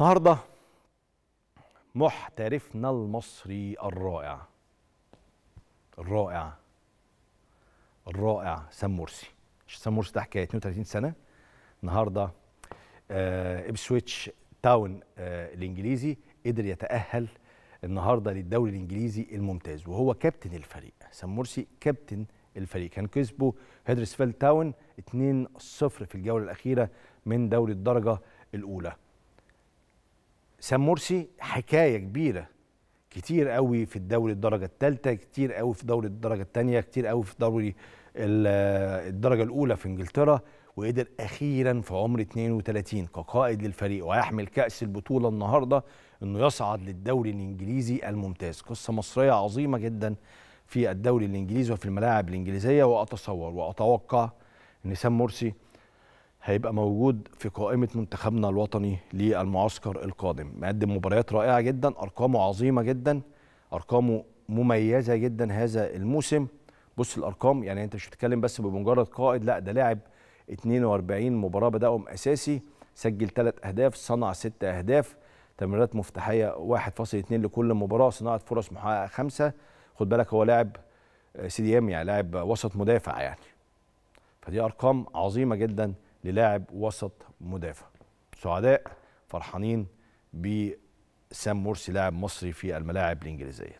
النهارده محترفنا المصري الرائع الرائع الرائع سام مرسي سام مرسي ده حكايه 32 سنه النهارده آه ابسويتش تاون آه الانجليزي قدر يتاهل النهارده للدوري الانجليزي الممتاز وهو كابتن الفريق سام مرسي كابتن الفريق كان كسبه هيدرسفيلد تاون 2-0 في الجوله الاخيره من دوري الدرجه الاولى سام مرسي حكايه كبيره كتير قوي في الدوري الدرجه الثالثه كتير قوي في دوري الدرجه الثانيه كتير قوي في دوري الدرجه الاولى في انجلترا وقدر اخيرا في عمر 32 كقائد للفريق وهيحمل كاس البطوله النهارده انه يصعد للدوري الانجليزي الممتاز قصه مصريه عظيمه جدا في الدوري الانجليزي وفي الملاعب الانجليزيه واتصور واتوقع ان سام مرسي هيبقى موجود في قائمة منتخبنا الوطني للمعسكر القادم مقدم مباريات رائعة جدا أرقامه عظيمة جدا أرقامه مميزة جدا هذا الموسم بص الأرقام يعني أنت مش بتتكلم بس بمجرد قائد لا ده لاعب 42 مباراة بدأهم أساسي سجل 3 أهداف صنع 6 أهداف تمريرات مفتاحية 1.2 لكل مباراة صناعة فرص محققة 5 خد بالك هو لاعب آه، سي دي ام يعني لاعب وسط مدافع يعني فدي أرقام عظيمة جداً للاعب وسط مدافع سعداء فرحانين بسام مرسي لاعب مصري في الملاعب الانجليزيه